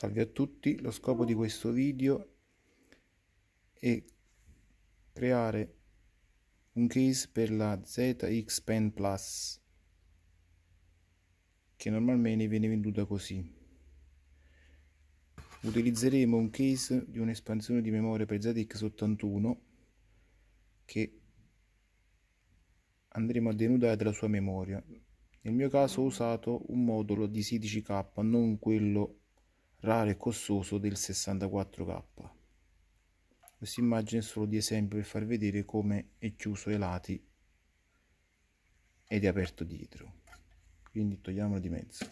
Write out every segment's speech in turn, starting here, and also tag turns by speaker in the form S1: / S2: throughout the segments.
S1: Salve a tutti, lo scopo di questo video è creare un case per la ZX Pen Plus che normalmente viene venduta così. Utilizzeremo un case di un'espansione di memoria per ZX81 che andremo a denudare della sua memoria. Nel mio caso ho usato un modulo di 16K, non quello raro e costoso del 64K. Questa immagine è solo di esempio per far vedere come è chiuso ai lati ed è aperto dietro. Quindi togliamolo di mezzo.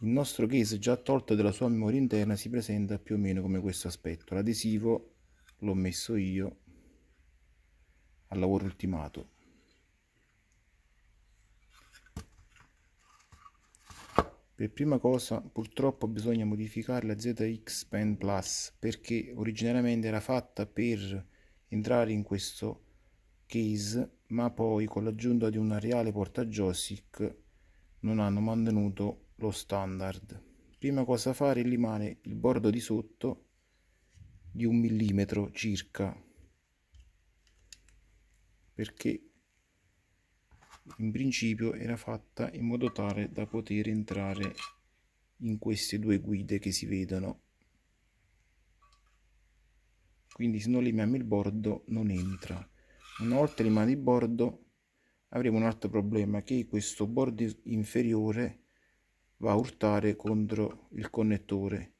S1: Il nostro case già tolto dalla sua memoria interna si presenta più o meno come questo aspetto. L'adesivo l'ho messo io al lavoro ultimato Per prima cosa purtroppo bisogna modificare la ZX Pen Plus perché originariamente era fatta per entrare in questo case ma poi con l'aggiunta di una reale porta joystick non hanno mantenuto lo standard. Prima cosa fare è limare il bordo di sotto di un millimetro circa perché in principio era fatta in modo tale da poter entrare in queste due guide che si vedono quindi se non limiamo il bordo non entra una volta limato il bordo avremo un altro problema che questo bordo inferiore va a urtare contro il connettore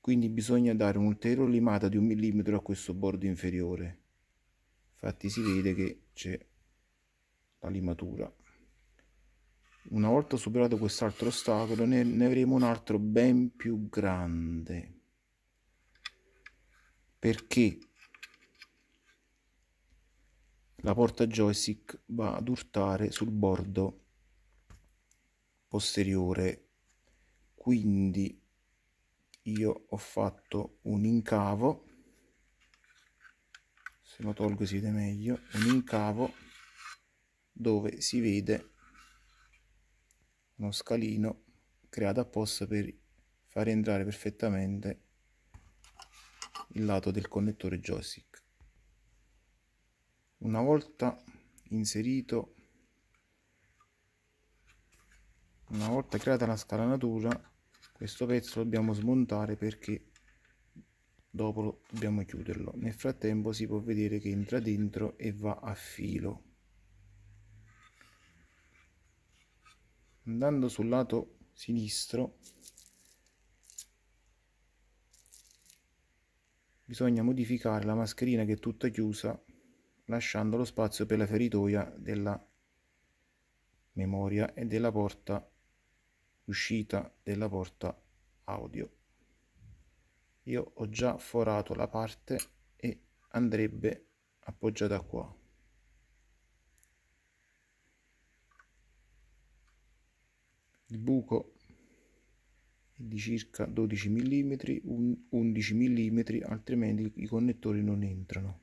S1: quindi bisogna dare un'ulteriore limata di un millimetro a questo bordo inferiore infatti si vede che c'è la limatura una volta superato quest'altro ostacolo ne, ne, avremo un altro ben più grande perché la porta joystick va ad urtare sul bordo posteriore quindi io ho fatto un incavo se lo tolgo si vede meglio un incavo dove si vede uno scalino creato apposta per far entrare perfettamente il lato del connettore joystick una volta inserito una volta creata la scalanatura questo pezzo lo dobbiamo smontare perché dopo dobbiamo chiuderlo nel frattempo si può vedere che entra dentro e va a filo andando sul lato sinistro bisogna modificare la mascherina che è tutta chiusa lasciando lo spazio per la feritoia della memoria e della porta uscita della porta audio io ho già forato la parte e andrebbe appoggiata qua il buco è di circa 12 mm 11 mm altrimenti i connettori non entrano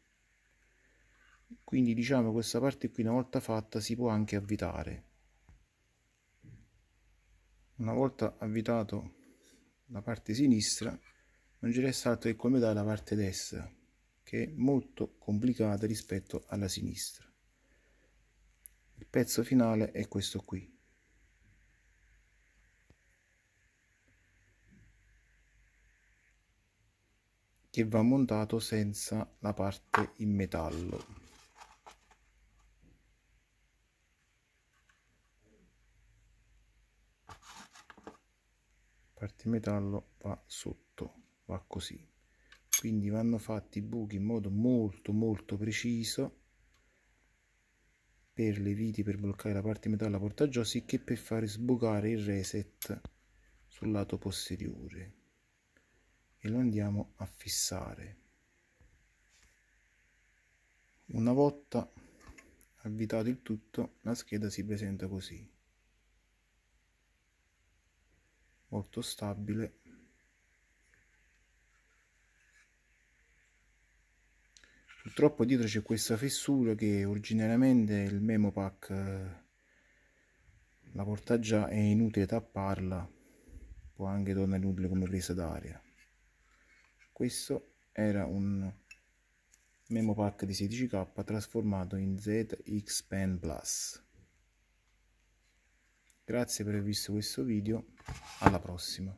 S1: quindi diciamo questa parte qui una volta fatta si può anche avvitare una volta avvitato la parte sinistra non ci resta altro che come dare la parte destra che è molto complicata rispetto alla sinistra il pezzo finale è questo qui che va montato senza la parte in metallo. Parte in metallo va sotto, va così. Quindi vanno fatti i buchi in modo molto molto preciso per le viti per bloccare la parte in metallo a portaggio, sicché per fare sbucare il reset sul lato posteriore e lo andiamo a fissare una volta avvitato il tutto la scheda si presenta così molto stabile purtroppo dietro c'è questa fessura che originariamente il memo pack eh, la porta già è inutile tapparla può anche tornare utile come presa d'aria questo era un memopack di 16K trasformato in ZX Pen Plus. Grazie per aver visto questo video, alla prossima.